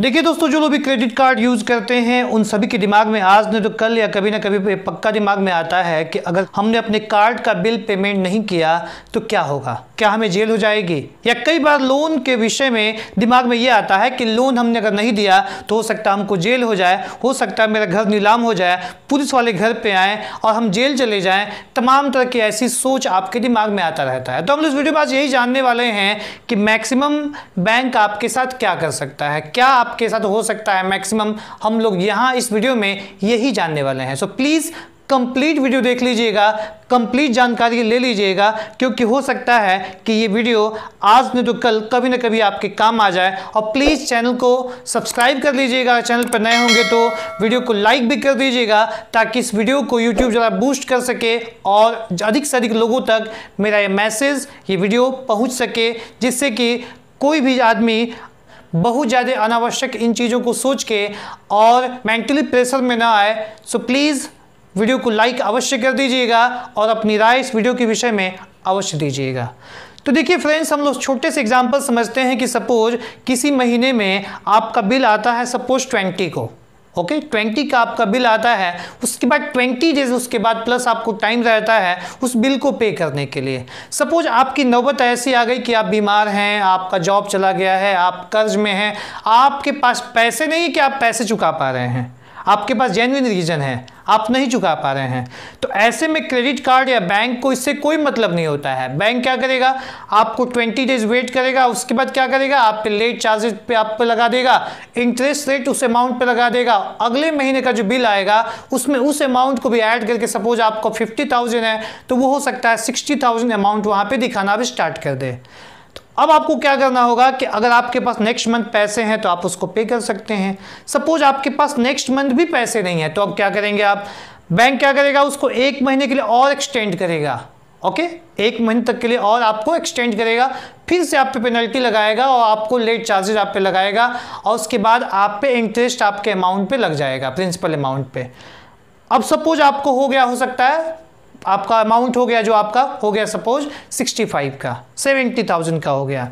देखिए दोस्तों जो लोग भी क्रेडिट कार्ड यूज़ करते हैं उन सभी के दिमाग में आज नहीं तो कल या कभी ना कभी पक्का दिमाग में आता है कि अगर हमने अपने कार्ड का बिल पेमेंट नहीं किया तो क्या होगा क्या हमें जेल हो जाएगी या कई बार लोन के विषय में दिमाग में ये आता है कि लोन हमने अगर नहीं दिया तो हो सकता हमको जेल हो जाए हो सकता है मेरा घर नीलाम हो जाए पुलिस वाले घर पर आएँ और हम जेल चले जाएँ तमाम तरह की ऐसी सोच आपके दिमाग में आता रहता है तो हम इस वीडियो में आज यही जानने वाले हैं कि मैक्सिमम बैंक आपके साथ क्या कर सकता है क्या आपके साथ हो सकता है मैक्सिमम हम लोग यहां इस वीडियो में यही जानने वाले हैं so so, please complete video देख लीजिएगा कंप्लीट जानकारी ले लीजिएगा क्योंकि हो सकता है कि ये वीडियो आज नहीं तो कल कभी ना कभी आपके काम आ जाए और प्लीज़ चैनल को सब्सक्राइब कर लीजिएगा चैनल पर नए होंगे तो वीडियो को लाइक भी कर दीजिएगा ताकि इस वीडियो को यूट्यूब ज़रा बूस्ट कर सके और अधिक से अधिक लोगों तक मेरा ये मैसेज ये वीडियो पहुँच सके जिससे कि कोई भी आदमी बहुत ज़्यादा अनावश्यक इन चीज़ों को सोच के और मेंटली प्रेशर में ना आए सो प्लीज़ वीडियो को लाइक अवश्य कर दीजिएगा और अपनी राय इस वीडियो के विषय में अवश्य दीजिएगा तो देखिए फ्रेंड्स हम लोग छोटे से एग्जांपल समझते हैं कि सपोज किसी महीने में आपका बिल आता है सपोज ट्वेंटी को ओके ट्वेंटी का आपका बिल आता है उसके बाद ट्वेंटी डेज उसके बाद प्लस आपको टाइम रहता है उस बिल को पे करने के लिए सपोज आपकी नौबत ऐसी आ गई कि आप बीमार हैं आपका जॉब चला गया है आप कर्ज में हैं आपके पास पैसे नहीं कि आप पैसे चुका पा रहे हैं आपके पास जेन्यून रीजन है आप नहीं चुका पा रहे हैं तो ऐसे में क्रेडिट कार्ड या बैंक को इससे कोई मतलब नहीं होता है बैंक क्या करेगा आपको 20 डेज वेट करेगा उसके बाद क्या करेगा आप पे लेट चार्जेस पे आप पे लगा देगा इंटरेस्ट रेट उस अमाउंट पे लगा देगा अगले महीने का जो बिल आएगा उसमें उस अमाउंट को भी ऐड करके सपोज आपको फिफ्टी है तो वो हो सकता है सिक्सटी अमाउंट वहाँ पर दिखाना भी स्टार्ट कर दे अब आपको क्या करना होगा कि अगर आपके पास नेक्स्ट मंथ पैसे हैं तो आप उसको पे कर सकते हैं सपोज आपके पास नेक्स्ट मंथ भी पैसे नहीं हैं तो अब क्या करेंगे आप बैंक क्या करेगा उसको एक महीने के लिए और एक्सटेंड करेगा ओके एक महीने तक के लिए और आपको एक्सटेंड करेगा फिर से आप पे पेनल्टी लगाएगा और आपको लेट चार्जेज आप पे लगाएगा और उसके बाद आप पे इंटरेस्ट आपके अमाउंट पे लग जाएगा प्रिंसिपल अमाउंट पे अब सपोज आपको हो गया हो सकता है आपका अमाउंट हो गया जो आपका हो गया सपोज 65 का 70,000 का हो गया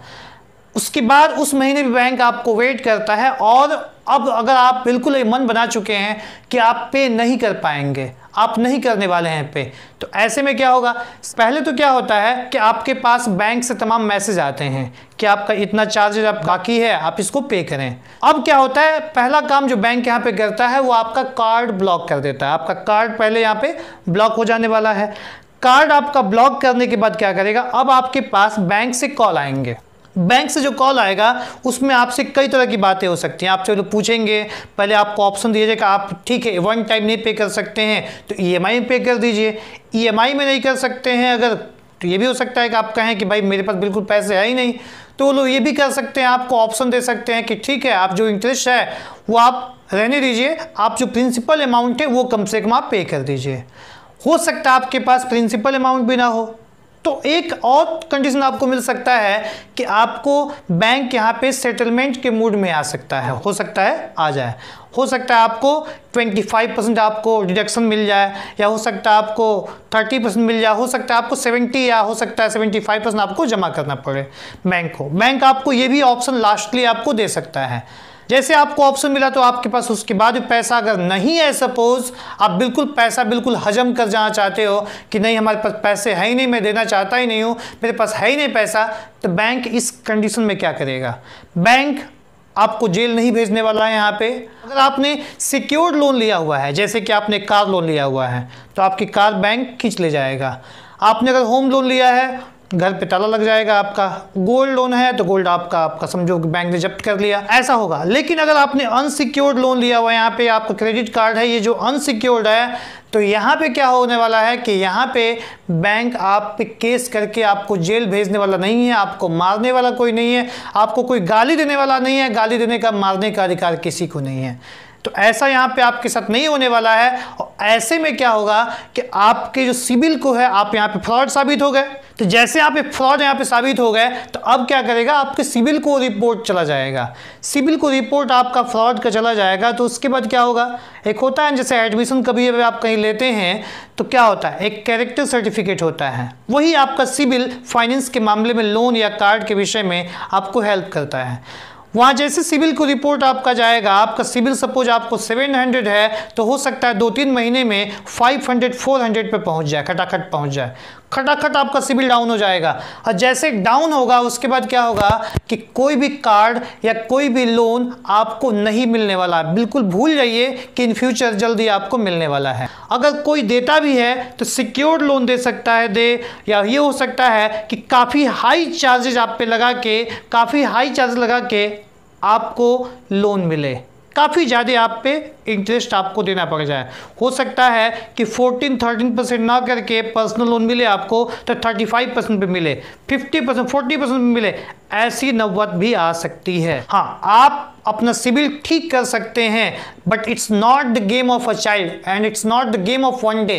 उसके बाद उस महीने भी बैंक आपको वेट करता है और अब अगर आप बिल्कुल ये मन बना चुके हैं कि आप पे नहीं कर पाएंगे आप नहीं करने वाले हैं पे तो ऐसे में क्या होगा पहले तो क्या होता है कि आपके पास बैंक से तमाम मैसेज आते हैं कि आपका इतना चार्जेज आप बाकी है आप इसको पे करें अब क्या होता है पहला काम जो बैंक यहाँ पे करता है वो आपका कार्ड ब्लॉक कर देता है आपका कार्ड पहले यहाँ पे ब्लॉक हो जाने वाला है कार्ड आपका ब्लॉक करने के बाद क्या करेगा अब आपके पास बैंक से कॉल आएंगे बैंक से जो कॉल आएगा उसमें आपसे कई तरह की बातें हो सकती हैं आपसे लोग पूछेंगे पहले आपको ऑप्शन दिया जाएगा आप ठीक है वन टाइम नहीं पे कर सकते हैं तो ई एम आई में पे कर दीजिए ई एम आई में नहीं कर सकते हैं अगर तो ये भी हो सकता है कि आप कहें कि भाई मेरे पास बिल्कुल पैसे है ही नहीं तो वो लोग ये भी कर सकते हैं आपको ऑप्शन दे सकते हैं कि ठीक है आप जो इंटरेस्ट है वो आप रहने दीजिए आप जो प्रिंसिपल अमाउंट है वो कम से कम आप पे कर दीजिए हो सकता है आपके पास प्रिंसिपल अमाउंट भी ना हो तो एक और कंडीशन आपको मिल सकता है कि आपको बैंक यहाँ पे सेटलमेंट के मूड में आ सकता है हो सकता है आ जाए हो सकता है आपको 25 परसेंट आपको डिडक्शन मिल जाए या हो सकता है आपको 30 परसेंट मिल जाए हो सकता है आपको 70 या हो सकता है 75 परसेंट आपको जमा करना पड़े बैंक को बैंक आपको ये भी ऑप्शन लास्टली आपको दे सकता है जैसे आपको ऑप्शन मिला तो आपके पास उसके बाद पैसा अगर नहीं है सपोज आप बिल्कुल पैसा बिल्कुल हजम कर जाना चाहते हो कि नहीं हमारे पास पैसे है ही नहीं मैं देना चाहता ही नहीं हूँ मेरे पास है ही नहीं पैसा तो बैंक इस कंडीशन में क्या करेगा बैंक आपको जेल नहीं भेजने वाला है यहाँ पे अगर आपने सिक्योर्ड लोन लिया हुआ है जैसे कि आपने कार लोन लिया हुआ है तो आपकी कार बैंक खींच ले जाएगा आपने अगर होम लोन लिया है घर पे ताला लग जाएगा आपका गोल्ड लोन है तो गोल्ड आपका आपका समझो कि बैंक ने जब्त कर लिया ऐसा होगा लेकिन अगर आपने अनसिक्योर्ड लोन लिया हुआ यहाँ पे आपका क्रेडिट कार्ड है ये जो अनसिक्योर्ड है तो यहाँ पे क्या होने वाला है कि यहाँ पे बैंक आप पे केस करके आपको जेल भेजने वाला नहीं है आपको मारने वाला कोई नहीं है आपको कोई गाली देने वाला नहीं है गाली देने का मारने का अधिकार किसी को नहीं है तो ऐसा यहाँ पे आपके साथ नहीं होने वाला है और ऐसे में क्या होगा कि आपके जो सिबिल को है आप यहाँ पे फ्रॉड साबित हो गए तो जैसे आप एक फ्रॉड यहाँ पे साबित हो गए तो अब क्या करेगा आपके सिविल को रिपोर्ट चला जाएगा सिविल को रिपोर्ट आपका फ्रॉड का चला जाएगा तो उसके बाद क्या होगा एक होता है जैसे एडमिशन कभी अभी आप कहीं लेते हैं तो क्या होता है एक कैरेक्टर सर्टिफिकेट होता है वही आपका सिविल फाइनेंस के मामले में लोन या कार्ड के विषय में आपको हेल्प करता है वहाँ जैसे सिविल को रिपोर्ट आपका जाएगा आपका सिविल सपोज आपको 700 है तो हो सकता है दो तीन महीने में 500 400 पे पहुँच जाए खटाखट पहुँच जाए खटाखट आपका सिबिल डाउन हो जाएगा और जैसे डाउन होगा उसके बाद क्या होगा कि कोई भी कार्ड या कोई भी लोन आपको नहीं मिलने वाला है बिल्कुल भूल जाइए कि इन फ्यूचर जल्दी आपको मिलने वाला है अगर कोई देता भी है तो सिक्योर्ड लोन दे सकता है दे या ये हो सकता है कि काफ़ी हाई चार्जेज आप पे लगा के काफ़ी हाई चार्ज लगा के आपको लोन मिले काफ़ी ज़्यादा आप पे इंटरेस्ट आपको देना पड़ जाए हो सकता है कि 14 13 परसेंट ना करके पर्सनल लोन मिले आपको तो 35 परसेंट पर मिले 50 परसेंट फोर्टी परसेंट मिले ऐसी नौबत भी आ सकती है हाँ आप अपना सिविल ठीक कर सकते हैं but it's not the game of a child and it's not the game of one day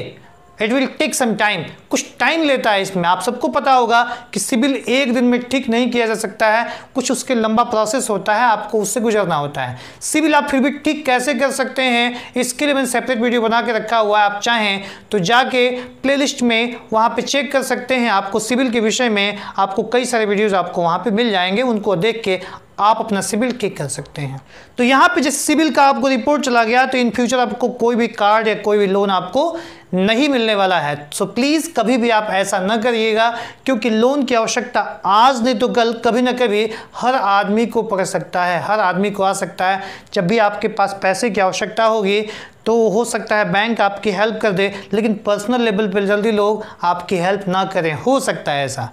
it will take some time कुछ टाइम लेता है इसमें आप सबको पता होगा कि सिविल एक दिन में ठीक नहीं किया जा सकता है कुछ उसके लंबा प्रोसेस होता है आपको उससे गुजरना होता है सिविल आप फिर भी ठीक कैसे कर सकते हैं इसके लिए मैंने सेपरेट वीडियो बना के रखा हुआ है आप चाहें तो जाके प्ले में वहाँ पर चेक कर सकते हैं आपको सिविल के विषय में आपको कई सारे वीडियोज़ आपको वहाँ पर मिल जाएंगे उनको देख के आप अपना सिविल ठीक कर सकते हैं तो यहाँ पे जैसे सिविल का आपको रिपोर्ट चला गया तो इन फ्यूचर आपको कोई भी कार्ड या कोई भी लोन आपको नहीं मिलने वाला है सो so, प्लीज़ कभी भी आप ऐसा न करिएगा क्योंकि लोन की आवश्यकता आज नहीं तो कल कभी ना कभी हर आदमी को पकड़ सकता है हर आदमी को आ सकता है जब भी आपके पास पैसे की आवश्यकता होगी तो हो सकता है बैंक आपकी हेल्प कर दे लेकिन पर्सनल लेवल पर जल्दी लोग आपकी हेल्प ना करें हो सकता है ऐसा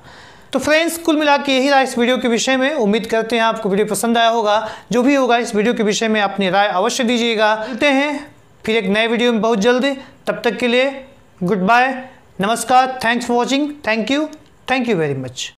तो फ्रेंड्स कुल मिला के यही रहा इस वीडियो के विषय में उम्मीद करते हैं आपको वीडियो पसंद आया होगा जो भी होगा इस वीडियो के विषय में अपनी राय अवश्य दीजिएगा मिलते हैं फिर एक नए वीडियो में बहुत जल्दी तब तक के लिए गुड बाय नमस्कार thanks for watching thank you thank you very much